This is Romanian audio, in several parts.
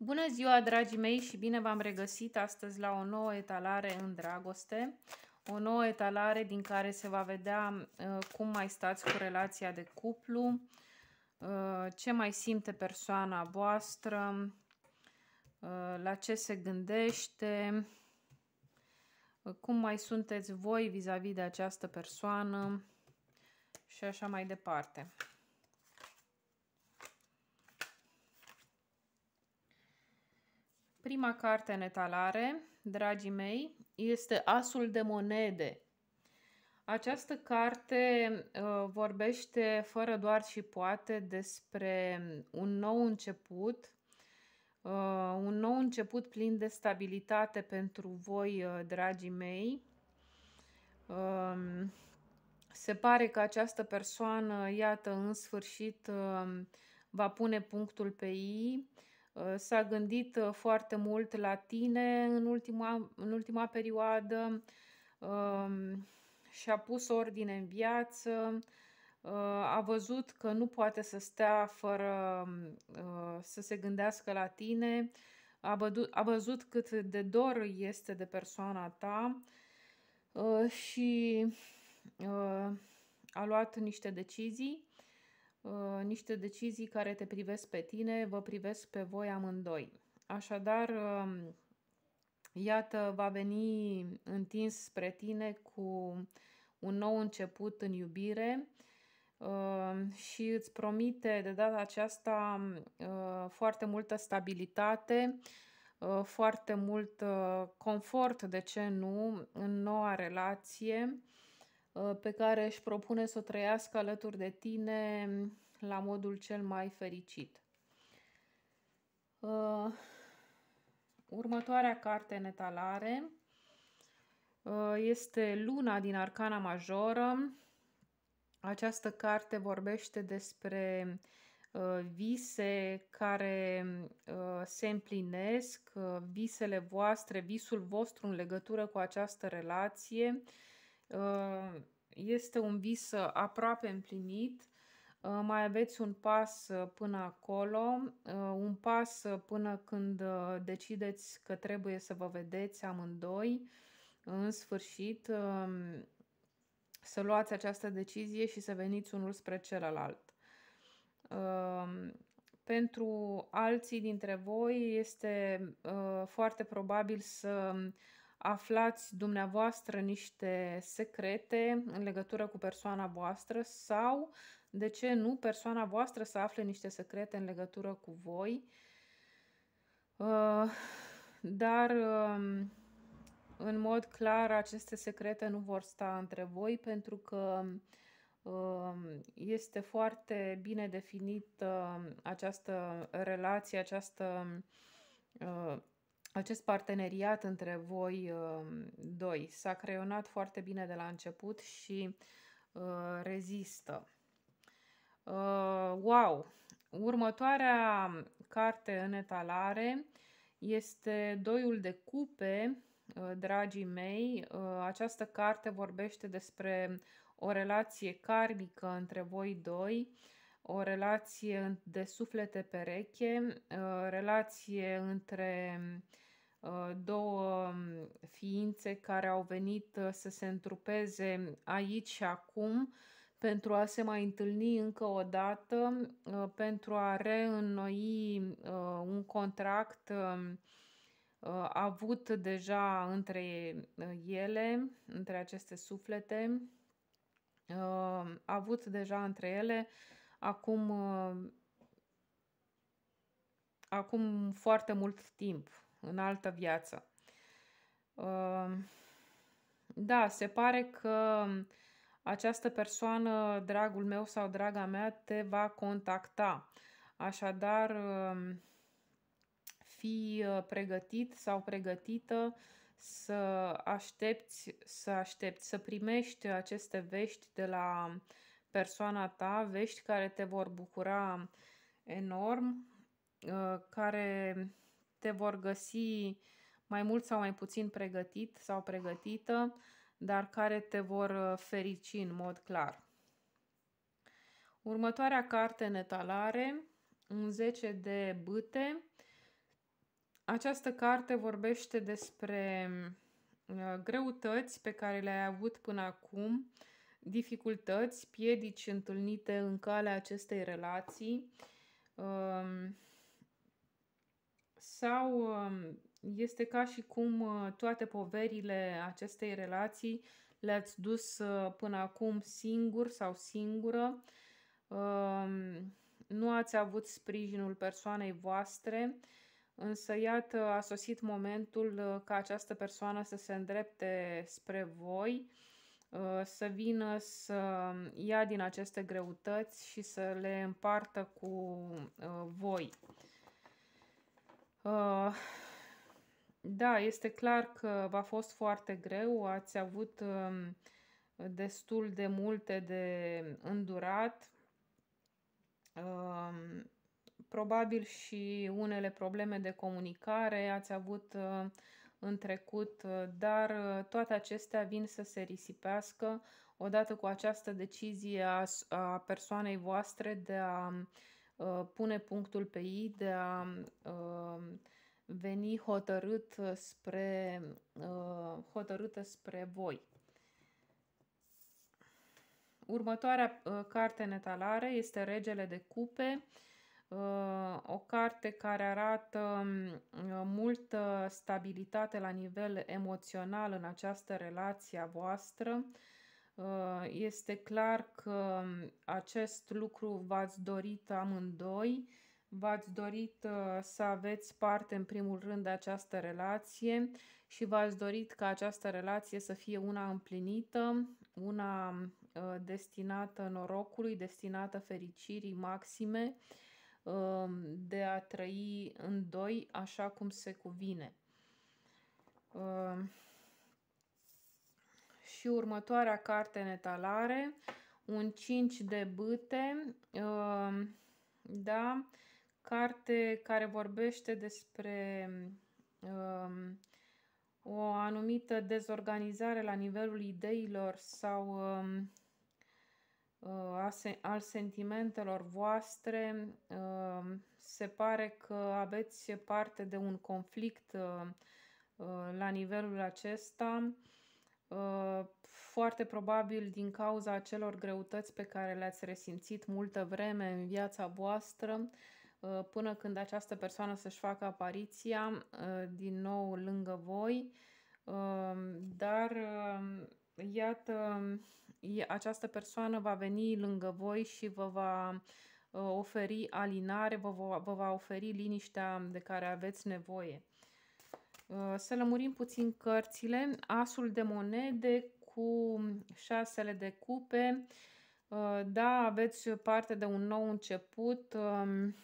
Bună ziua, dragii mei, și bine v-am regăsit astăzi la o nouă etalare în dragoste. O nouă etalare din care se va vedea uh, cum mai stați cu relația de cuplu, uh, ce mai simte persoana voastră, uh, la ce se gândește, cum mai sunteți voi vis-a-vis -vis de această persoană și așa mai departe. prima carte în etalare, dragii mei, este Asul de monede. Această carte uh, vorbește fără doar și poate despre un nou început, uh, un nou început plin de stabilitate pentru voi, uh, dragii mei. Um, se pare că această persoană, iată, în sfârșit um, va pune punctul pe ei Uh, s-a gândit uh, foarte mult la tine în ultima, în ultima perioadă um, și-a pus ordine în viață, uh, a văzut că nu poate să stea fără să se gândească la tine, a, vădut, a văzut cât de dor este de persoana ta și a luat niște decizii Uh, niște decizii care te privesc pe tine, vă privesc pe voi amândoi. Așadar, um, iată, va veni întins spre tine cu un nou început în iubire uh, și îți promite de data aceasta uh, foarte multă stabilitate, foarte mult confort, de ce nu, în noua relație Uh, pe care își propune să trăiască alături de tine la modul cel mai fericit. Uh, următoarea carte în etalare uh, este Luna din Arcana Majoră. Această carte vorbește despre vise care se împlinesc, visele voastre, visul vostru în legătură cu această relație, Ă, este un vis ă, aproape împlinit. Ă, mai aveți un pas până acolo, un pas până când decideți că trebuie să vă vedeți amândoi, în sfârșit, să luați această decizie și să veniți unul spre celălalt. Pentru alții dintre voi este foarte probabil să aflați dumneavoastră niște secrete în legătură cu persoana voastră sau, de ce nu, persoana voastră să afle niște secrete în legătură cu voi. Uh, dar, um, în mod clar, aceste secrete nu vor sta între voi pentru că um, este foarte bine definită această relație, această uh, acest parteneriat între voi um, doi s-a creionat foarte bine de la început și uh, rezistă. Uh, wow! Următoarea carte în etalare este Doiul de cupe, uh, dragii mei. Această carte vorbește despre o relație karmică între voi doi, o relație de suflete pereche, relație între ființe care au venit uh, să se întrupeze aici și acum pentru a se mai întâlni încă o dată, uh, pentru a reînnoi uh, un contract um, avut deja între ele, între aceste suflete, avut deja între ele acum, acum foarte mult timp, în altă viață. Da, se pare că această persoană, dragul meu sau draga mea, te va contacta. Așadar, fii uh, pregătit sau pregătită să aștepți, să aștepți, să primești aceste vești de la persoana ta, vești care te vor bucura enorm, uh, care te vor găsi mai mult sau mai puțin pregătit sau pregătită, dar care te vor uh, ferici în mod clar. Următoarea carte în etalare, un 10 de bâte. Această carte vorbește despre uh, greutăți pe care le-ai avut până acum, dificultăți, piedici întâlnite în calea acestei relații um, sau um, este ca și cum uh, toate poverile acestei relații le-ați dus uh, până acum singur sau singură. Um, nu ați avut sprijinul persoanei voastre, însă iată a sosit momentul uh, ca această persoană să se îndrepte spre voi, să vină să ia din aceste greutăți și să le împartă cu voi. Da, este clar că v-a fost foarte greu, ați avut um, destul de multe de îndurat, um, probabil și unele probleme de comunicare ați avut uh, în trecut, uh, dar uh, toate acestea vin să se risipească odată cu această decizie a, persoanei voastre de a pune punctul pe ei, de a uh, veni hotărât uh, spre, uh, hotărâtă spre voi. Următoarea uh, carte în etalare este Regele de Cupe, o carte care arată um, multă stabilitate la nivel emoțional în această relație a voastră. Este clar că um, acest lucru v-ați dorit amândoi, v-ați dorit uh, să aveți parte în primul rând de această relație și v-ați dorit ca această relație să fie una împlinită, una uh, destinată norocului, destinată fericirii maxime, uh, de a trăi în doi așa cum se cuvine. Și următoarea carte în etalare, un 5 de bâte, da, carte care vorbește despre um, o anumită dezorganizare la nivelul ideilor sau um, uh, al sentimentelor voastre, um, se pare că aveți parte de un conflict uh, uh, la nivelul acesta, foarte probabil din cauza acelor greutăți pe care le-ați resimțit multă vreme în viața voastră, Uh, până când această persoană să-și facă apariția uh, din nou lângă voi, um, dar um, iată, această persoană va veni lângă voi și vă va uh, oferi alinare, vă va, vă va oferi liniștea de care aveți nevoie. Să lămurim puțin cărțile. Asul de monede cu șasele de cupe. Da, aveți parte de un nou început. Um,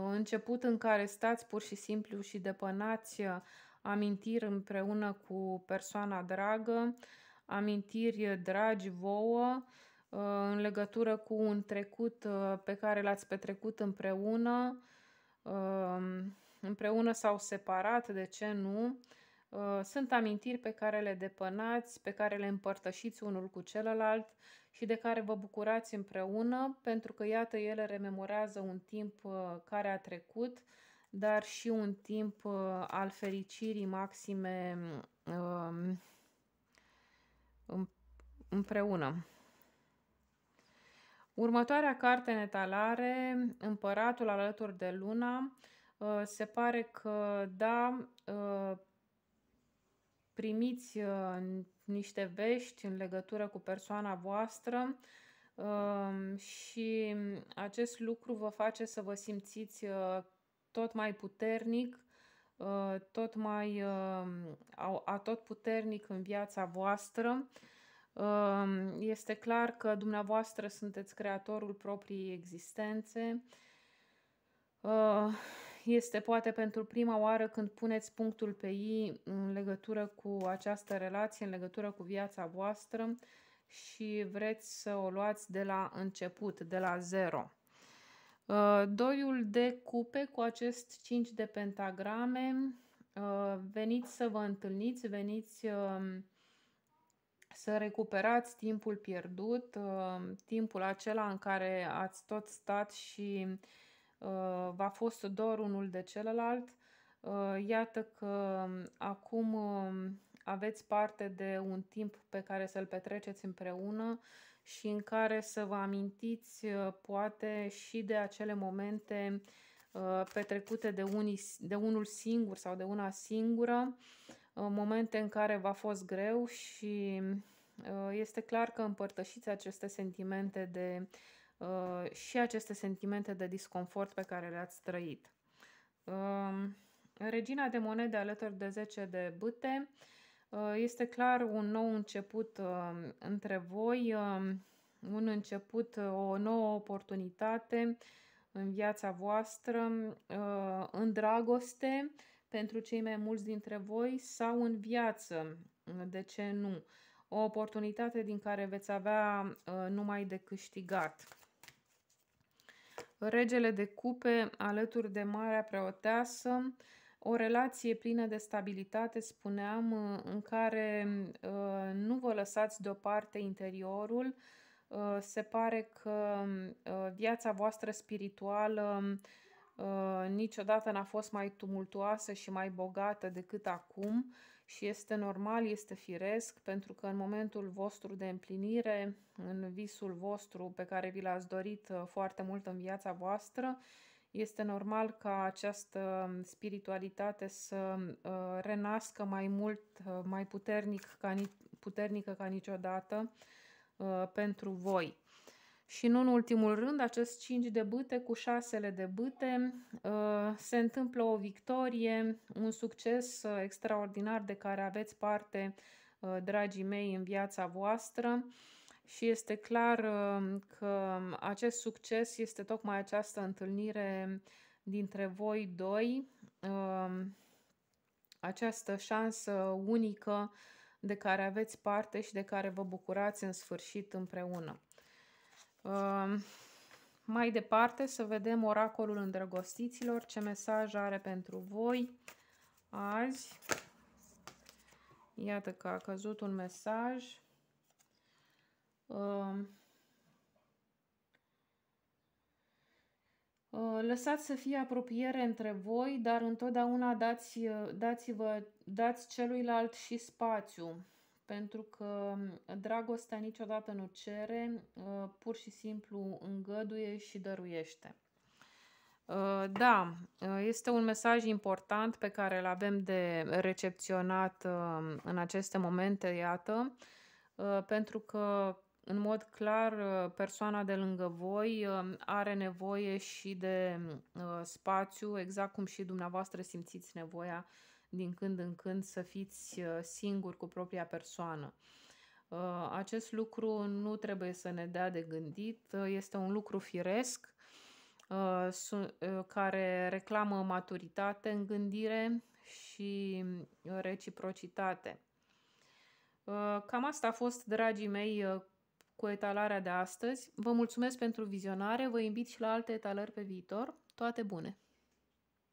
început în care stați pur și simplu și depănați uh, amintiri împreună cu persoana dragă, amintiri dragi vouă, uh, în legătură cu un trecut uh, pe care l-ați petrecut împreună, împreună sau separat, de ce nu, Uh, sunt amintiri pe care le depănați, pe care le împărtășiți unul cu celălalt și de care vă bucurați împreună, pentru că, iată, ele rememorează un timp uh, care a trecut, dar și un timp uh, al fericirii maxime um, împreună. Următoarea carte în etalare, Împăratul alături de Luna, se pare că, da, primiți uh, niște vești în legătură cu persoana voastră um, și acest lucru vă face să vă simțiți uh, tot mai puternic, uh, tot mai um, a tot puternic în viața voastră. Um, este clar că dumneavoastră sunteți creatorul propriei existențe. Este poate pentru prima oară când puneți punctul pe ei în legătură cu această relație, în legătură cu viața voastră și vreți să o luați de la început, de la zero. Uh, doiul de cupe cu acest 5 de pentagrame, uh, veniți să vă întâlniți, veniți um, să recuperați timpul pierdut, um, timpul acela în care ați tot stat și uh, v-a uh, fost doar unul de celălalt, uh, iată că um, acum um, aveți parte de un timp pe care să-l petreceți împreună și în care să vă amintiți uh, poate și de acele momente petrecute de, unii, de unul singur sau de una singură, momente în care v-a fost greu și este clar că împărtășiți aceste sentimente de Uh, și aceste sentimente de disconfort pe care le-ați trăit. Um, regina de monede alături de 10 de bâte uh, este clar un nou început um, între voi, um, un început, uh, o nouă oportunitate în viața voastră, în dragoste pentru cei mai mulți dintre voi sau în viață, de ce nu? O oportunitate din care veți avea numai de câștigat regele de cupe alături de marea preoteasă, o relație plină de stabilitate, spuneam, uh, în care uh, nu vă lăsați deoparte interiorul. Uh, se pare că viața voastră spirituală niciodată n-a fost mai tumultoasă și mai bogată decât acum și este normal, este firesc, pentru că în momentul vostru de împlinire, în visul vostru pe care vi l-ați dorit uh, foarte mult în viața voastră, este normal ca această um, spiritualitate să uh, renască mai mult, uh, mai puternic ca, puternică ca niciodată pentru voi. Și nu în ultimul rând, acest 5 de bâte cu 6 de bâte uh, se întâmplă o victorie, un succes uh, extraordinar de care aveți parte, uh, dragii mei, în viața voastră. Și este clar că acest succes este tocmai această întâlnire dintre voi doi, această șansă unică de care aveți parte și de care vă bucurați în sfârșit împreună. Ehm, mai departe să vedem oracolul îndrăgostiților, ce mesaj are pentru voi azi. Iată că a căzut un mesaj. Ehm, eh, lăsați să fie apropiere între voi, dar întotdeauna dați, dați, -vă, dați celuilalt și spațiu, pentru că dragostea niciodată nu cere eh, pur și simplu îngăduie și dăruiește. Uh, da, uh, este un mesaj important pe care îl avem de recepționat uh, în aceste momente, iată, pentru că, în mod clar, persoana de lângă voi are nevoie și de spațiu, exact cum și dumneavoastră simțiți nevoia din când în când să fiți singuri cu propria persoană. Uh, acest lucru nu trebuie să ne dea de gândit, uh, este un lucru firesc uh, care reclamă maturitate în gândire și reciprocitate. Cam asta a fost, dragii mei, cu etalarea de astăzi. Vă mulțumesc pentru vizionare, vă invit și la alte etalări pe viitor. Toate bune!